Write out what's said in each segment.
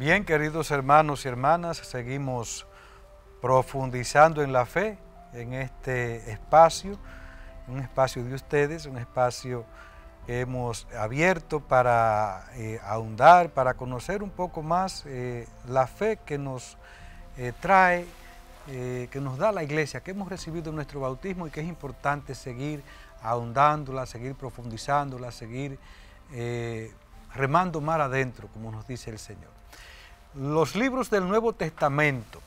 Bien, queridos hermanos y hermanas, seguimos profundizando en la fe en este espacio, un espacio de ustedes, un espacio que hemos abierto para eh, ahondar, para conocer un poco más eh, la fe que nos eh, trae, que nos da la iglesia, que hemos recibido en nuestro bautismo y que es importante seguir ahondándola, seguir profundizándola, seguir remando mar adentro, como nos dice el Señor. Los libros del Nuevo Testamento.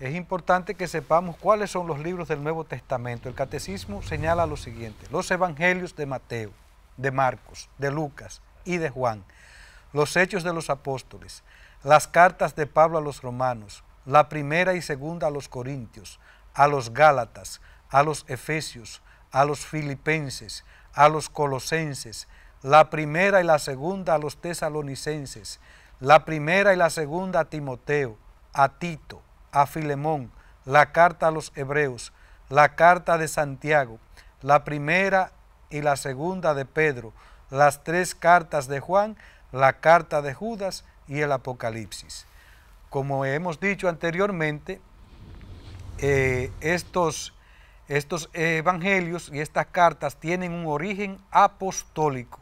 Es importante que sepamos cuáles son los libros del Nuevo Testamento. El catecismo señala lo siguiente. Los evangelios de Mateo, de Marcos, de Lucas y de Juan. Los hechos de los apóstoles. Las cartas de Pablo a los romanos. La primera y segunda a los corintios. A los gálatas. A los efesios. A los filipenses. A los colosenses. La primera y la segunda a los tesalonicenses la primera y la segunda a Timoteo, a Tito, a Filemón, la carta a los hebreos, la carta de Santiago, la primera y la segunda de Pedro, las tres cartas de Juan, la carta de Judas y el Apocalipsis. Como hemos dicho anteriormente, eh, estos, estos evangelios y estas cartas tienen un origen apostólico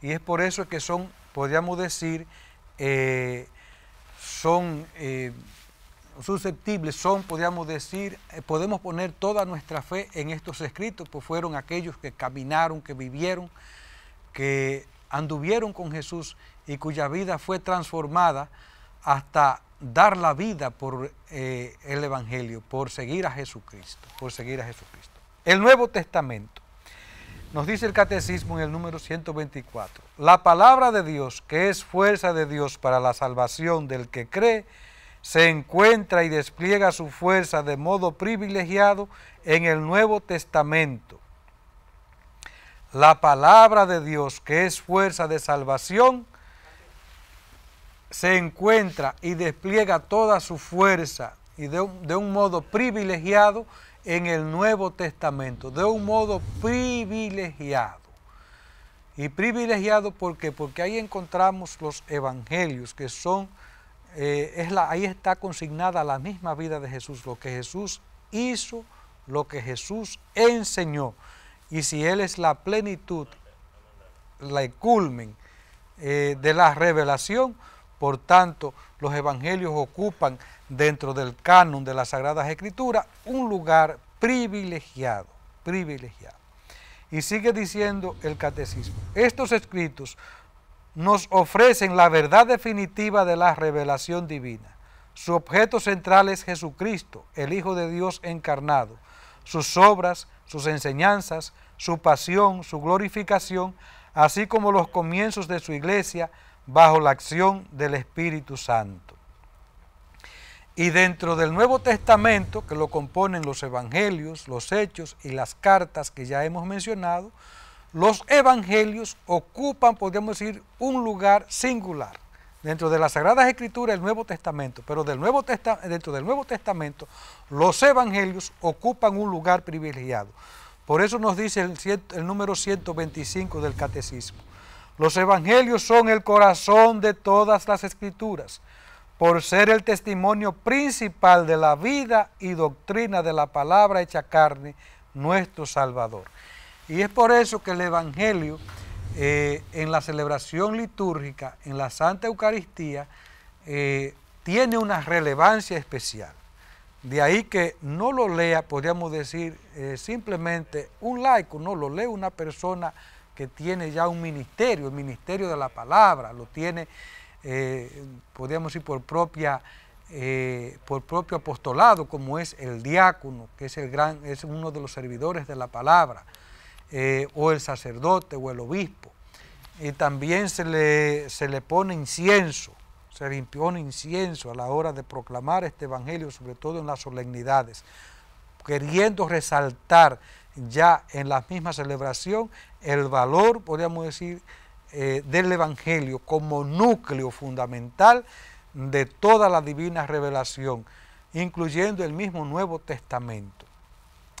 y es por eso que son, podríamos decir, eh, son eh, susceptibles, son, podríamos decir, eh, podemos poner toda nuestra fe en estos escritos, pues fueron aquellos que caminaron, que vivieron, que anduvieron con Jesús y cuya vida fue transformada hasta dar la vida por el Evangelio, por seguir a Jesucristo, por seguir a Jesucristo. El Nuevo Testamento. Nos dice el catecismo en el número 124, la palabra de Dios, que es fuerza de Dios para la salvación del que cree, se encuentra y despliega su fuerza de modo privilegiado en el Nuevo Testamento. La palabra de Dios, que es fuerza de salvación, se encuentra y despliega toda su fuerza y de un, modo privilegiado en el Nuevo Testamento de un modo privilegiado. Y privilegiado ¿por Porque ahí encontramos los evangelios que son, eh, es la, ahí está consignada la misma vida de Jesús, lo que Jesús hizo, lo que Jesús enseñó. Y si Él es la plenitud, la culmen eh, de la revelación, por tanto, los evangelios ocupan dentro del canon de las Sagradas Escrituras un lugar privilegiado, privilegiado. Y sigue diciendo el catecismo, estos escritos nos ofrecen la verdad definitiva de la revelación divina. Su objeto central es Jesucristo, el Hijo de Dios encarnado. Sus obras, sus enseñanzas, su pasión, su glorificación, así como los comienzos de su iglesia, bajo la acción del Espíritu Santo. Y dentro del Nuevo Testamento, que lo componen los Evangelios, los Hechos y las cartas que ya hemos mencionado, los Evangelios ocupan, podemos decir, un lugar singular. Dentro de las Sagradas Escrituras, el Nuevo Testamento, pero del Nuevo dentro del Nuevo Testamento, los Evangelios ocupan un lugar privilegiado. Por eso nos dice el, el número 125 del Catecismo. Los evangelios son el corazón de todas las escrituras, por ser el testimonio principal de la vida y doctrina de la palabra hecha carne, nuestro Salvador. Y es por eso que el Evangelio eh, en la celebración litúrgica, en la Santa Eucaristía, eh, tiene una relevancia especial. De ahí que no lo lea, podríamos decir, eh, simplemente un laico, no lo lee una persona que tiene ya un ministerio, el ministerio de la palabra, lo tiene, eh, podríamos decir, por, propia, eh, por propio apostolado, como es el diácono, que es, el gran, es uno de los servidores de la palabra, eh, o el sacerdote o el obispo. Y también se le, se le pone incienso, se le impone incienso a la hora de proclamar este evangelio, sobre todo en las solemnidades queriendo resaltar ya en la misma celebración el valor, podríamos decir, eh, del Evangelio como núcleo fundamental de toda la divina revelación, incluyendo el mismo Nuevo Testamento.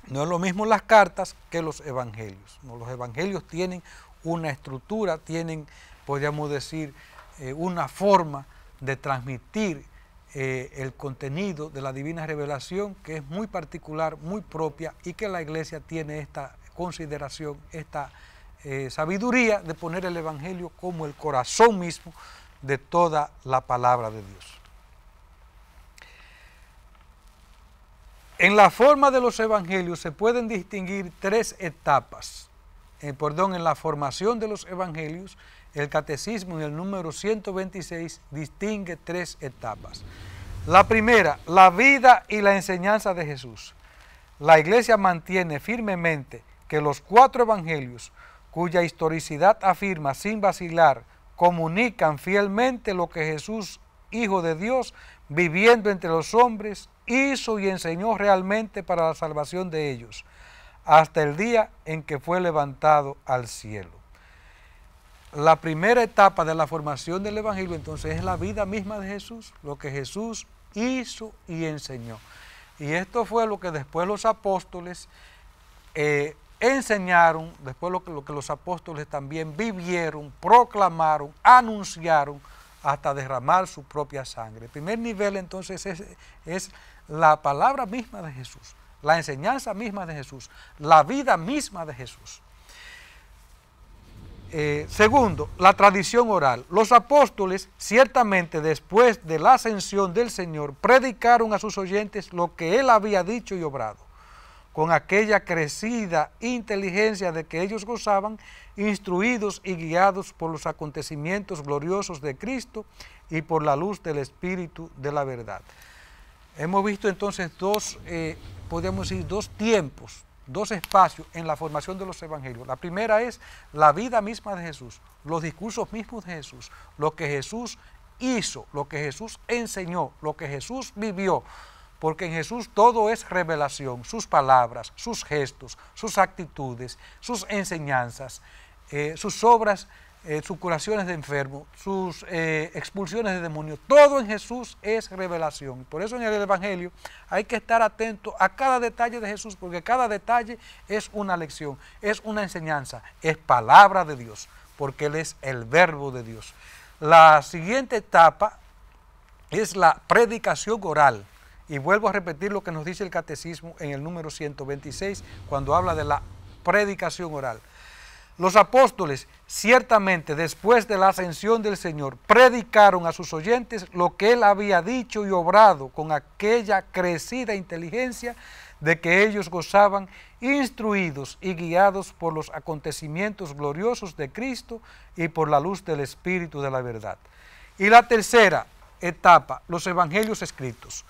No es lo mismo las cartas que los evangelios. Los evangelios tienen una estructura, tienen, podríamos decir, eh, una forma de transmitir eh, el contenido de la divina revelación que es muy particular, muy propia y que la iglesia tiene esta consideración, esta eh, sabiduría de poner el Evangelio como el corazón mismo de toda la palabra de Dios. En la forma de los evangelios se pueden distinguir tres etapas, eh, perdón, en la formación de los evangelios el catecismo en el número 126 distingue tres etapas. La primera, la vida y la enseñanza de Jesús. La iglesia mantiene firmemente que los cuatro evangelios, cuya historicidad afirma sin vacilar, comunican fielmente lo que Jesús, Hijo de Dios, viviendo entre los hombres, hizo y enseñó realmente para la salvación de ellos, hasta el día en que fue levantado al cielo la primera etapa de la formación del Evangelio entonces es la vida misma de Jesús, lo que Jesús hizo y enseñó. Y esto fue lo que después los apóstoles eh, enseñaron, después lo que, los apóstoles también vivieron, proclamaron, anunciaron, hasta derramar su propia sangre. El primer nivel entonces es, es la palabra misma de Jesús, la enseñanza misma de Jesús, la vida misma de Jesús. Eh, segundo, la tradición oral. Los apóstoles, ciertamente después de la ascensión del Señor, predicaron a sus oyentes lo que Él había dicho y obrado, con aquella crecida inteligencia de que ellos gozaban, instruidos y guiados por los acontecimientos gloriosos de Cristo y por la luz del Espíritu de la verdad. Hemos visto entonces dos, eh, podríamos decir, dos tiempos dos espacios en la formación de los evangelios. La primera es la vida misma de Jesús, los discursos mismos de Jesús, lo que Jesús hizo, lo que Jesús enseñó, lo que Jesús vivió. Porque en Jesús todo es revelación, sus palabras, sus gestos, sus actitudes, sus enseñanzas, eh, sus obras eh, sus curaciones de enfermos, sus eh, expulsiones de demonios. Todo en Jesús es revelación. Por eso en el Evangelio hay que estar atento a cada detalle de Jesús, porque cada detalle es una lección, es una enseñanza, es palabra de Dios, porque Él es el verbo de Dios. La siguiente etapa es la predicación oral. Y vuelvo a repetir lo que nos dice el catecismo en el número 126 cuando habla de la predicación oral. Los apóstoles, ciertamente después de la ascensión del Señor, predicaron a sus oyentes lo que él había dicho y obrado con aquella crecida inteligencia de que ellos gozaban, instruidos y guiados por los acontecimientos gloriosos de Cristo y por la luz del Espíritu de la verdad. Y la tercera etapa, los evangelios escritos.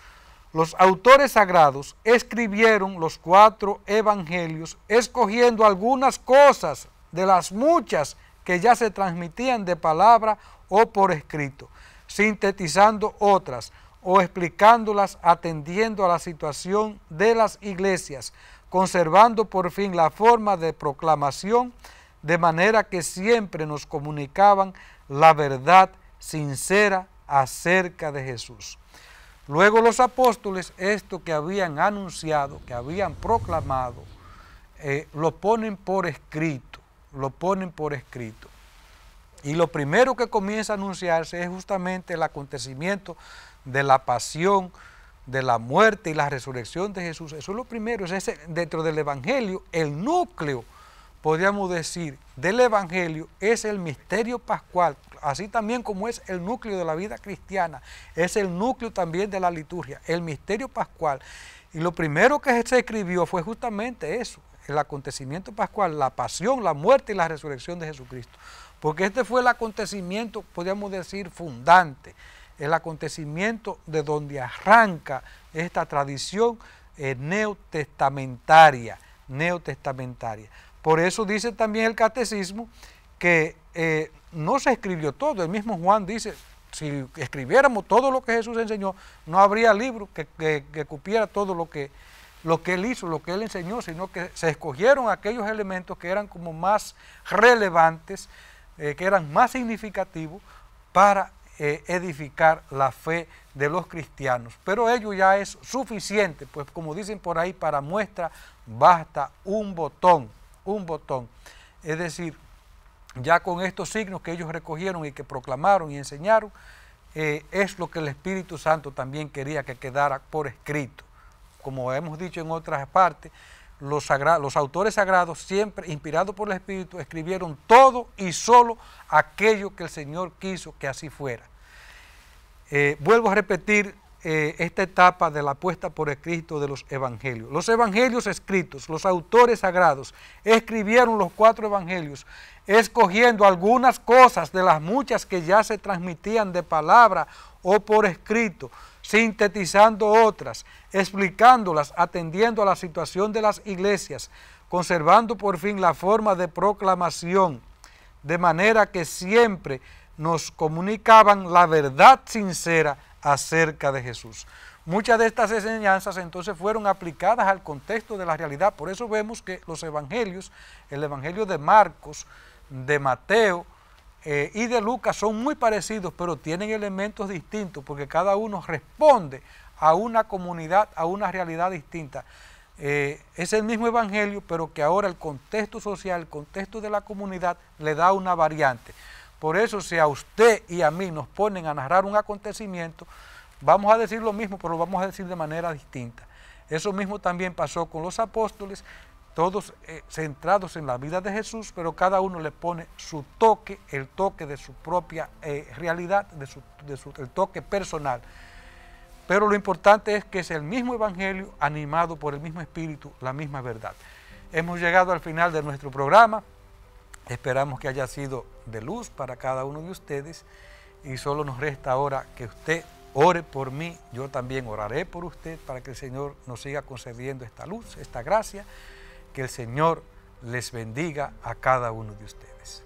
Los autores sagrados escribieron los cuatro evangelios, escogiendo algunas cosas de las muchas que ya se transmitían de palabra o por escrito, sintetizando otras o explicándolas atendiendo a la situación de las iglesias, conservando por fin la forma de proclamación, de manera que siempre nos comunicaban la verdad sincera acerca de Jesús. Luego los apóstoles, esto que habían anunciado, que habían proclamado, eh, lo ponen por escrito lo ponen por escrito. Y lo primero que comienza a anunciarse es justamente el acontecimiento de la pasión, de la muerte y la resurrección de Jesús. Eso es lo primero, es ese, dentro del Evangelio, el núcleo, podríamos decir, del Evangelio es el misterio pascual, así también como es el núcleo de la vida cristiana, es el núcleo también de la liturgia, el misterio pascual. Y lo primero que se escribió fue justamente eso, el acontecimiento pascual, la pasión, la muerte y la resurrección de Jesucristo. Porque este fue el acontecimiento, podríamos decir, fundante, el acontecimiento de donde arranca esta tradición eh, neotestamentaria, neotestamentaria. Por eso dice también el catecismo que eh, no se escribió todo. El mismo Juan dice, si escribiéramos todo lo que Jesús enseñó, no habría libro que, que cupiera todo lo que lo que él hizo, lo que él enseñó, sino que se escogieron aquellos elementos que eran como más relevantes, eh, que eran más significativos para eh, edificar la fe de los cristianos. Pero ello ya es suficiente, pues como dicen por ahí, para muestra basta un botón, un botón. Es decir, ya con estos signos que ellos recogieron y que proclamaron y enseñaron, eh, es lo que el Espíritu Santo también quería que quedara por escrito como hemos dicho en otras partes, los, autores sagrados, siempre inspirados por el Espíritu, escribieron todo y solo aquello que el Señor quiso que así fuera. Eh, vuelvo a repetir eh, esta etapa de la puesta por escrito de los evangelios. Los evangelios escritos, los autores sagrados, escribieron los cuatro evangelios, escogiendo algunas cosas de las muchas que ya se transmitían de palabra o por escrito sintetizando otras, explicándolas, atendiendo a la situación de las iglesias, conservando por fin la forma de proclamación, de manera que siempre nos comunicaban la verdad sincera acerca de Jesús. Muchas de estas enseñanzas entonces fueron aplicadas al contexto de la realidad. Por eso vemos que los evangelios, el evangelio de Marcos, de Mateo, eh, y de Lucas son muy parecidos, pero tienen elementos distintos, porque cada uno responde a una comunidad, a una realidad distinta. Eh, es el mismo evangelio, pero que ahora el contexto social, el contexto de la comunidad le da una variante. Por eso si a usted y a mí nos ponen a narrar un acontecimiento, vamos a decir lo mismo, pero lo vamos a decir de manera distinta. Eso mismo también pasó con los apóstoles todos eh, centrados en la vida de Jesús, pero cada uno le pone su toque, el toque de su propia eh, realidad, el toque personal. Pero lo importante es que es el mismo Evangelio animado por el mismo Espíritu, la misma verdad. Hemos llegado al final de nuestro programa. Esperamos que haya sido de luz para cada uno de ustedes. Y solo nos resta ahora que usted ore por mí. Yo también oraré por usted para que el Señor nos siga concediendo esta luz, esta gracia. Que el Señor les bendiga a cada uno de ustedes.